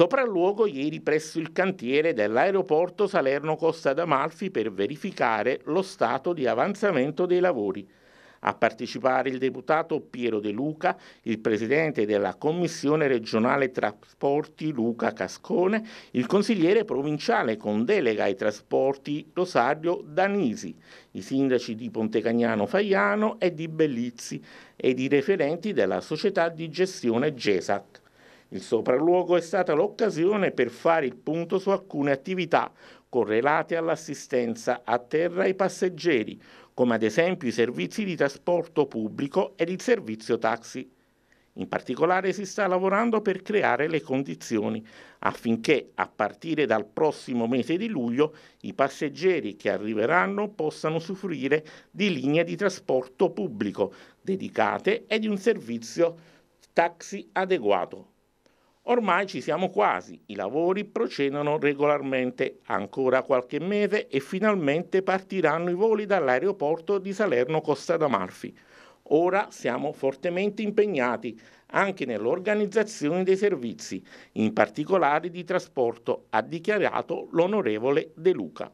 sopralluogo ieri presso il cantiere dell'aeroporto Salerno-Costa d'Amalfi per verificare lo stato di avanzamento dei lavori. A partecipare il deputato Piero De Luca, il presidente della Commissione regionale trasporti Luca Cascone, il consigliere provinciale con delega ai trasporti Rosario Danisi, i sindaci di Pontecagnano Faiano e di Bellizzi ed i referenti della società di gestione GESAC. Il sopralluogo è stata l'occasione per fare il punto su alcune attività correlate all'assistenza a terra ai passeggeri, come ad esempio i servizi di trasporto pubblico ed il servizio taxi. In particolare si sta lavorando per creare le condizioni affinché a partire dal prossimo mese di luglio i passeggeri che arriveranno possano usufruire di linee di trasporto pubblico dedicate e di un servizio taxi adeguato. Ormai ci siamo quasi, i lavori procedono regolarmente, ancora qualche mese e finalmente partiranno i voli dall'aeroporto di Salerno Costa d'Amalfi. Ora siamo fortemente impegnati anche nell'organizzazione dei servizi, in particolare di trasporto, ha dichiarato l'onorevole De Luca.